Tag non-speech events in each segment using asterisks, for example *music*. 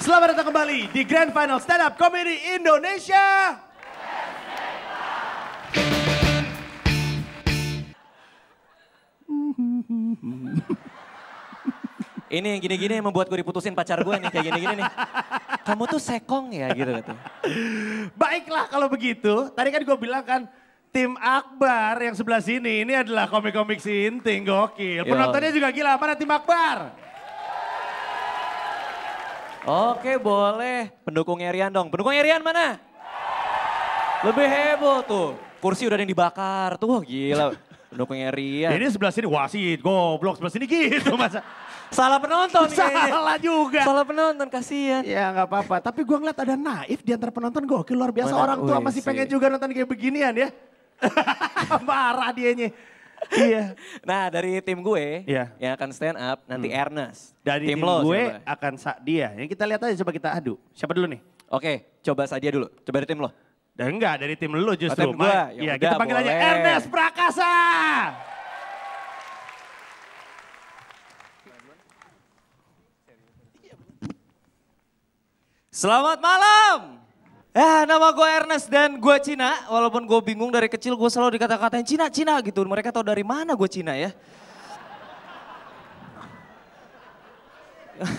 Selamat datang kembali di Grand Final Stand Up Comedy Indonesia. Ini yang gini-gini yang membuat gue diputusin pacar gue nih kayak gini-gini nih. Kamu tuh sekong ya gitu gitu. Baiklah kalau begitu. Tadi kan gue bilang kan tim Akbar yang sebelah sini ini adalah komik-komik sinting gokil. Penontonnya juga gila. Mana tim Akbar? Oke boleh. Pendukungnya Rian dong. Pendukungnya Rian mana? Lebih heboh tuh. Kursi udah ada yang dibakar tuh. Wah gila. Pendukungnya Rian. Ini sebelah sini wasit, goblok. Sebelah sini gitu masa. Salah penonton *laughs* iya. Salah juga. Salah penonton, kasihan. Ya gak apa-apa. Tapi gue ngeliat ada naif di antara penonton gokil luar biasa. Mana, Orang tua iya masih pengen juga nonton kayak beginian ya. *laughs* Marah dianya. Iya. *laughs* Nah dari tim gue yeah. yang akan stand up nanti hmm. Ernest. Dari tim, tim lo, gue siapa? akan Sadia. Yang kita lihat aja coba kita adu. Siapa dulu nih? Oke, okay, coba Sadia dulu. Coba dari tim lo. Dan enggak dari tim lo justru. Oh, tim gue. Ya, ya kita panggil boleh. aja Ernest Prakasa. Selamat malam. Ya, nama gue Ernest dan gue Cina. Walaupun gue bingung dari kecil gue selalu dikata-katain Cina, Cina gitu. Mereka tahu dari mana gue Cina ya. *laughs*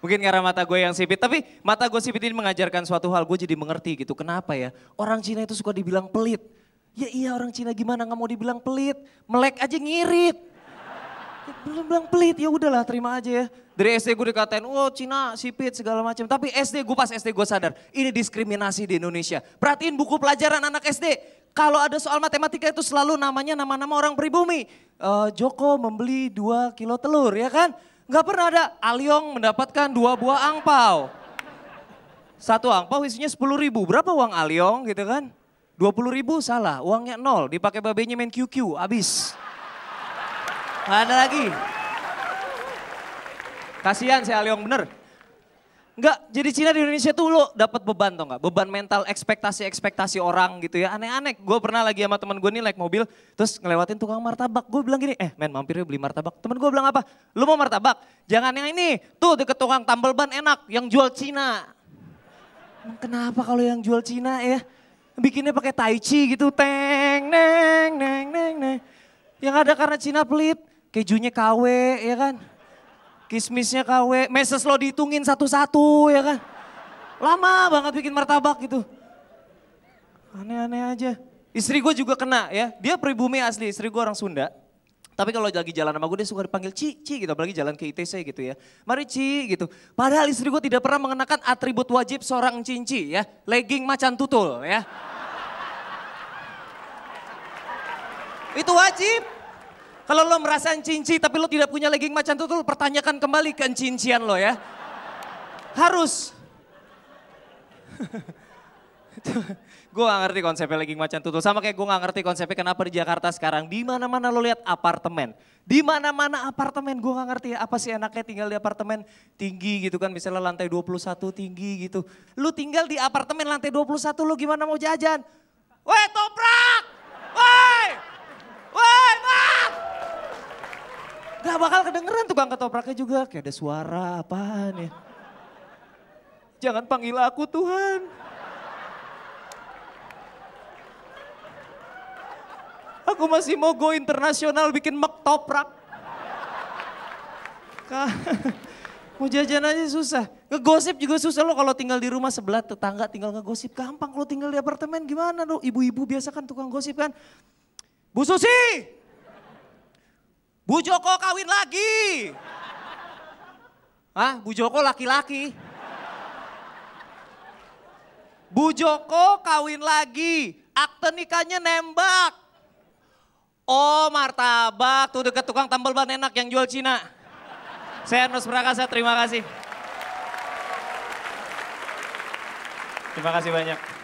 Mungkin karena mata gue yang sipit, tapi mata gue sipit ini mengajarkan suatu hal. Gue jadi mengerti gitu, kenapa ya. Orang Cina itu suka dibilang pelit. Ya iya orang Cina gimana nggak mau dibilang pelit. Melek aja ngirit belum bilang pelit ya udahlah terima aja ya. Dari SD gue dikatain, wow oh, Cina sipit segala macam. Tapi SD gue pas SD gue sadar, ini diskriminasi di Indonesia. Perhatiin buku pelajaran anak SD. Kalau ada soal matematika itu selalu namanya nama-nama orang pribumi. Uh, Joko membeli dua kilo telur ya kan. Gak pernah ada Aliong mendapatkan dua buah angpau. Satu angpau isinya sepuluh ribu. Berapa uang Aliong gitu kan? dua puluh ribu salah, uangnya nol. Dipakai babenya main QQ, habis. Gak ada lagi. Kasihan si Aliong bener. Enggak, jadi Cina di Indonesia tuh lo dapat beban tau nggak? Beban mental, ekspektasi-ekspektasi orang gitu ya. Aneh-aneh. Gue pernah lagi sama temen gue nih naik mobil, terus ngelewatin tukang martabak. Gue bilang gini, eh men mampir beli martabak. Temen gue bilang apa? Lu mau martabak? Jangan yang ini. Tuh deket tukang tambal ban enak, yang jual Cina. Emang Kenapa kalau yang jual Cina ya? Bikinnya pakai tai chi gitu, teng, neng, neng, neng, neng. Yang ada karena Cina pelit kejunya KW ya kan. Kismisnya KW, meses lo dihitungin satu-satu ya kan. Lama banget bikin martabak gitu. Aneh-aneh aja. Istri gue juga kena ya, dia pribumi asli, istri gue orang Sunda. Tapi kalau lagi jalan sama gue dia suka dipanggil Ci, Ci gitu. Apalagi jalan ke ITC gitu ya. Mari Ci gitu. Padahal istri gue tidak pernah mengenakan atribut wajib seorang cinci ya. Legging macan tutul ya. Itu wajib. Kalau lo merasa cinci tapi lo tidak punya legging macan tutul, pertanyakan kembali ke cincian lo ya. Harus. *laughs* gue gak ngerti konsepnya legging macan tutul. Sama kayak gue gak ngerti konsepnya kenapa di Jakarta sekarang. Di mana mana lo lihat apartemen. Di mana mana apartemen. Gue gak ngerti apa sih enaknya tinggal di apartemen tinggi gitu kan. Misalnya lantai 21 tinggi gitu. Lo tinggal di apartemen lantai 21 lo gimana mau jajan? Weh toprak! Gak bakal kedengeran tukang ketopraknya juga. Kayak ada suara apaan ya. Jangan panggil aku Tuhan. Aku masih mau go internasional bikin mek toprak. *laughs* mau jajan aja susah. Ngegosip juga susah lo kalau tinggal di rumah sebelah tetangga tinggal ngegosip. Gampang kalau tinggal di apartemen gimana lo? Ibu-ibu biasa kan tukang gosip kan. Bu Susi, Bu Joko kawin lagi. Hah? Bu Joko laki-laki. Bu Joko kawin lagi, akte nikahnya nembak. Oh martabak, tuh deket tukang tambal ban enak yang jual Cina. Saya Nus Prakasa, terima kasih. Terima kasih banyak.